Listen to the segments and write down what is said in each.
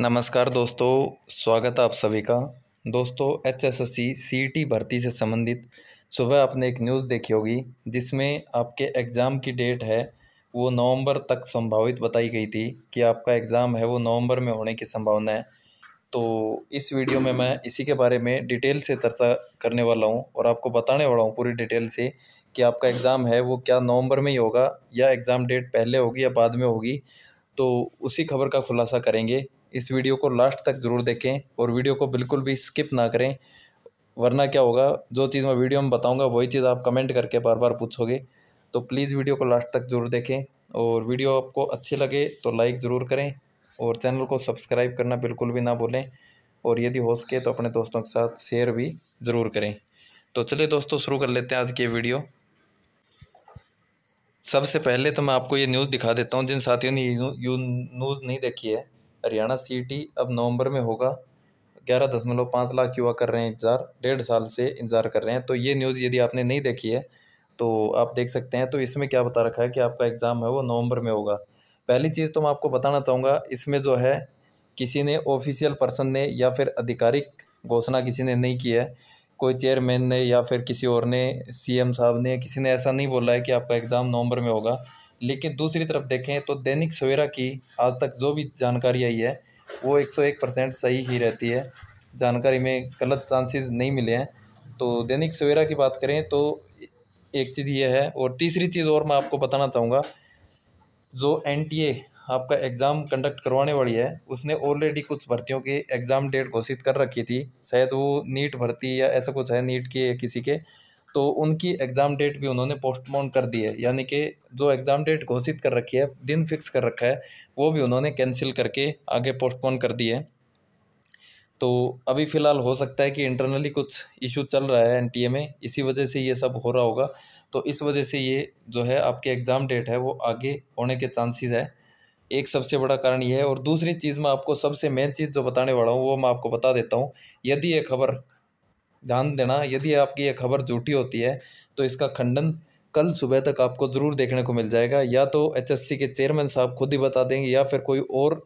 नमस्कार दोस्तों स्वागत है आप सभी का दोस्तों H S S C C T भर्ती से संबंधित सुबह आपने एक न्यूज़ देखी होगी जिसमें आपके एग्ज़ाम की डेट है वो नवंबर तक संभावित बताई गई थी कि आपका एग्ज़ाम है वो नवंबर में होने की संभावना है तो इस वीडियो में मैं इसी के बारे में डिटेल से चर्चा करने वाला हूँ और आपको बताने वाला हूँ पूरी डिटेल से कि आपका एग्ज़ाम है वो क्या नवंबर में ही होगा या एग्ज़ाम डेट पहले होगी या बाद में होगी तो उसी खबर का खुलासा करेंगे इस वीडियो को लास्ट तक ज़रूर देखें और वीडियो को बिल्कुल भी स्किप ना करें वरना क्या होगा जो चीज़ मैं वीडियो में बताऊंगा वही चीज़ आप कमेंट करके बार बार पूछोगे तो प्लीज़ वीडियो को लास्ट तक ज़रूर देखें और वीडियो आपको अच्छी लगे तो लाइक ज़रूर करें और चैनल को सब्सक्राइब करना बिल्कुल भी ना भूलें और यदि हो सके तो अपने दोस्तों के साथ शेयर भी ज़रूर करें तो चलिए दोस्तों शुरू कर लेते हैं आज की वीडियो सबसे पहले तो मैं आपको ये न्यूज़ दिखा देता हूँ जिन साथियों ने यू न्यूज़ नहीं देखी है हरियाणा सिटी अब नवंबर में होगा ग्यारह दशमलव पाँच लाख युवा कर रहे हैं इंतज़ार डेढ़ साल से इंतज़ार कर रहे हैं तो ये न्यूज़ यदि आपने नहीं देखी है तो आप देख सकते हैं तो इसमें क्या बता रखा है कि आपका एग्ज़ाम है वो नवंबर में होगा पहली चीज़ तो मैं आपको बताना चाहूँगा इसमें जो है किसी ने ऑफिशियल पर्सन ने या फिर आधिकारिक घोषणा किसी ने नहीं की है कोई चेयरमैन ने या फिर किसी और ने सी साहब ने किसी ने ऐसा नहीं बोला है कि आपका एग्ज़ाम नवंबर में होगा लेकिन दूसरी तरफ देखें तो दैनिक सवेरा की आज तक जो भी जानकारी आई है वो 101 परसेंट सही ही रहती है जानकारी में गलत चांसेस नहीं मिले हैं तो दैनिक सवेरा की बात करें तो एक चीज़ ये है और तीसरी चीज़ और मैं आपको बताना चाहूँगा जो एन आपका एग्ज़ाम कंडक्ट करवाने वाली है उसने ऑलरेडी कुछ भर्तियों के एग्ज़ाम डेट घोषित कर रखी थी शायद वो नीट भर्ती या ऐसा कुछ है नीट के किसी के तो उनकी एग्ज़ाम डेट भी उन्होंने पोस्टपोन कर दी है यानी कि जो एग्ज़ाम डेट घोषित कर रखी है दिन फिक्स कर रखा है वो भी उन्होंने कैंसिल करके आगे पोस्टपोन कर दी है तो अभी फ़िलहाल हो सकता है कि इंटरनली कुछ इशू चल रहा है एनटीए में इसी वजह से ये सब हो रहा होगा तो इस वजह से ये जो है आपके एग्ज़ाम डेट है वो आगे होने के चांसेस है एक सबसे बड़ा कारण ये है और दूसरी चीज़ मैं आपको सबसे मेन चीज़ जो बताने वाला हूँ वो मैं आपको बता देता हूँ यदि ये खबर ध्यान देना यदि आपकी यह खबर झूठी होती है तो इसका खंडन कल सुबह तक आपको ज़रूर देखने को मिल जाएगा या तो एचएससी के चेयरमैन साहब खुद ही बता देंगे या फिर कोई और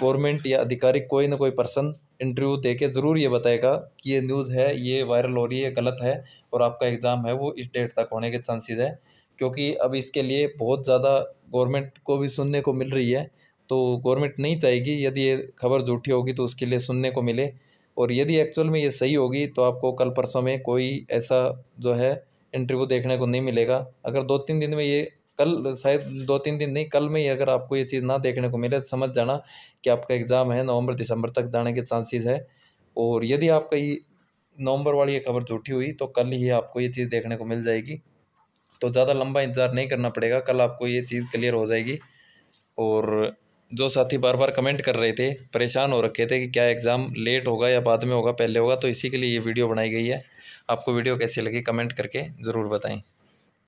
गवर्नमेंट या अधिकारी कोई ना कोई पर्सन इंटरव्यू दे के ज़रूर ये बताएगा कि ये न्यूज़ है ये वायरल हो रही है गलत है और आपका एग्ज़ाम है वो इस डेट तक होने के चांसेस है क्योंकि अब इसके लिए बहुत ज़्यादा गवर्नमेंट को भी सुनने को मिल रही है तो गवर्नमेंट नहीं चाहेगी यदि ये खबर झूठी होगी तो उसके लिए सुनने को मिले और यदि एक्चुअल में ये सही होगी तो आपको कल परसों में कोई ऐसा जो है इंटरव्यू देखने को नहीं मिलेगा अगर दो तीन दिन में ये कल शायद दो तीन दिन नहीं कल में ही अगर आपको ये चीज़ ना देखने को मिले तो समझ जाना कि आपका एग्ज़ाम है नवंबर दिसंबर तक जाने के चांसेस है और यदि आपका ये नवंबर वाली ये खबर झूठी हुई तो कल ही आपको ये चीज़ देखने को मिल जाएगी तो ज़्यादा लंबा इंतज़ार नहीं करना पड़ेगा कल आपको ये चीज़ क्लियर हो जाएगी और जो साथी बार बार कमेंट कर रहे थे परेशान हो रखे थे कि क्या एग्ज़ाम लेट होगा या बाद में होगा पहले होगा तो इसी के लिए ये वीडियो बनाई गई है आपको वीडियो कैसी लगी कमेंट करके ज़रूर बताएं